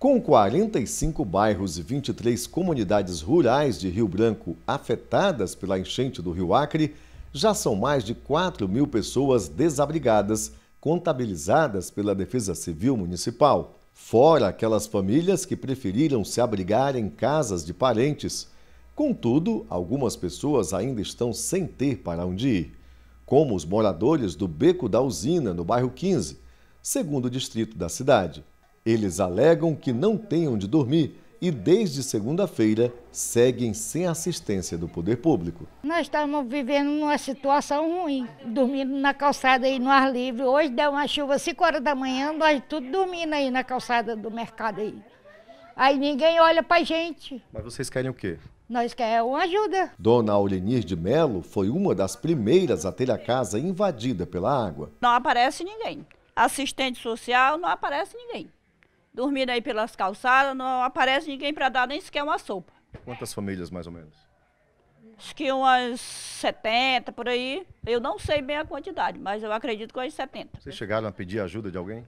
Com 45 bairros e 23 comunidades rurais de Rio Branco afetadas pela enchente do Rio Acre, já são mais de 4 mil pessoas desabrigadas, contabilizadas pela Defesa Civil Municipal. Fora aquelas famílias que preferiram se abrigar em casas de parentes. Contudo, algumas pessoas ainda estão sem ter para onde ir, como os moradores do Beco da Usina, no bairro 15, segundo distrito da cidade. Eles alegam que não têm onde dormir e desde segunda-feira seguem sem assistência do poder público. Nós estamos vivendo numa situação ruim, dormindo na calçada aí no ar livre. Hoje deu uma chuva 5 horas da manhã, nós tudo dormindo aí na calçada do mercado aí. Aí ninguém olha pra gente. Mas vocês querem o quê? Nós queremos ajuda. Dona Aulenir de Melo foi uma das primeiras a ter a casa invadida pela água. Não aparece ninguém. Assistente social, não aparece ninguém dormindo aí pelas calçadas, não aparece ninguém para dar nem sequer uma sopa. Quantas famílias, mais ou menos? Acho que umas 70, por aí. Eu não sei bem a quantidade, mas eu acredito que umas 70. Vocês chegaram a pedir ajuda de alguém?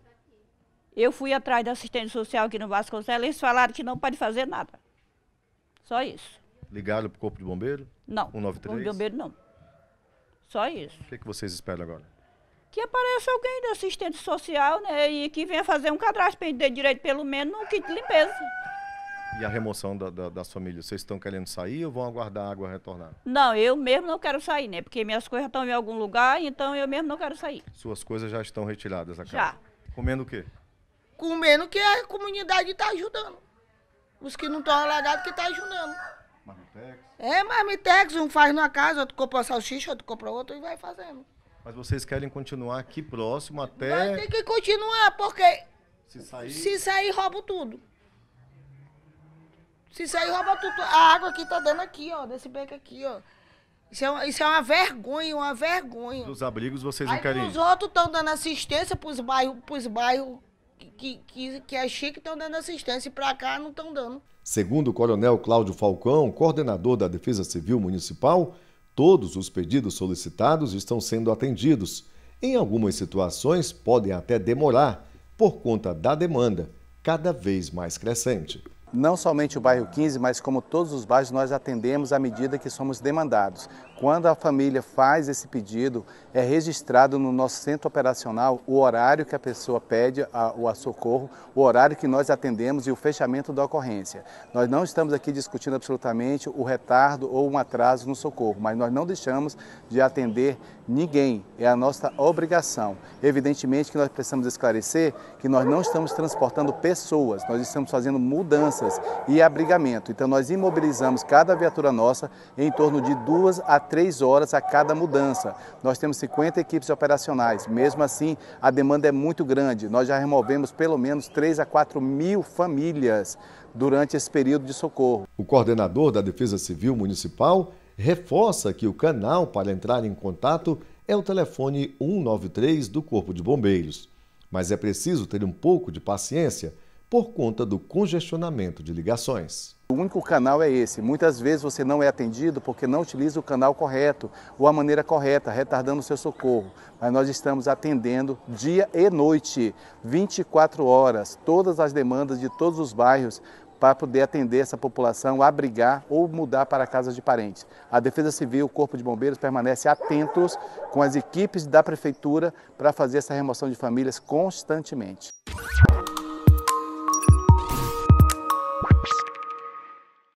Eu fui atrás da assistente social aqui no Vasconcelos, eles falaram que não pode fazer nada. Só isso. Ligaram para o Corpo de Bombeiro? Não. 193? Corpo de Bombeiro não. Só isso. O que, é que vocês esperam agora? que apareça alguém do assistente social, né? E que venha fazer um cadastro para de direito, pelo menos, no kit de limpeza. E a remoção da, da, das famílias, vocês estão querendo sair ou vão aguardar a água retornar? Não, eu mesmo não quero sair, né? Porque minhas coisas estão em algum lugar, então eu mesmo não quero sair. Suas coisas já estão retiradas da casa? Já. Comendo o quê? Comendo o que a comunidade está ajudando. Os que não estão alagados que estão tá ajudando. Marmitex? É, marmitex. Um faz numa casa, outro compra salsicha, outro compra outro e vai fazendo. Mas vocês querem continuar aqui próximo até. Mas tem que continuar, porque. Se sair. Se sair, rouba tudo. Se sair, rouba tudo. A água aqui tá dando aqui, ó, desse beco aqui, ó. Isso é, uma, isso é uma vergonha, uma vergonha. Dos abrigos vocês não Aí, querem. Os outros estão dando assistência pros bairros, pros bairros que, que, que é chique estão dando assistência e para cá não estão dando. Segundo o coronel Cláudio Falcão, coordenador da Defesa Civil Municipal, Todos os pedidos solicitados estão sendo atendidos. Em algumas situações, podem até demorar, por conta da demanda, cada vez mais crescente. Não somente o bairro 15, mas como todos os bairros, nós atendemos à medida que somos demandados. Quando a família faz esse pedido, é registrado no nosso centro operacional o horário que a pessoa pede a, o a socorro, o horário que nós atendemos e o fechamento da ocorrência. Nós não estamos aqui discutindo absolutamente o retardo ou um atraso no socorro, mas nós não deixamos de atender ninguém. É a nossa obrigação. Evidentemente que nós precisamos esclarecer que nós não estamos transportando pessoas, nós estamos fazendo mudanças e abrigamento. Então nós imobilizamos cada viatura nossa em torno de duas a três horas a cada mudança. Nós temos 50 equipes operacionais. Mesmo assim, a demanda é muito grande. Nós já removemos pelo menos 3 a 4 mil famílias durante esse período de socorro. O coordenador da Defesa Civil Municipal reforça que o canal para entrar em contato é o telefone 193 do Corpo de Bombeiros. Mas é preciso ter um pouco de paciência por conta do congestionamento de ligações. O único canal é esse. Muitas vezes você não é atendido porque não utiliza o canal correto ou a maneira correta, retardando o seu socorro. Mas nós estamos atendendo dia e noite, 24 horas, todas as demandas de todos os bairros para poder atender essa população, abrigar ou mudar para casa de parentes. A Defesa Civil, o Corpo de Bombeiros permanece atentos com as equipes da prefeitura para fazer essa remoção de famílias constantemente.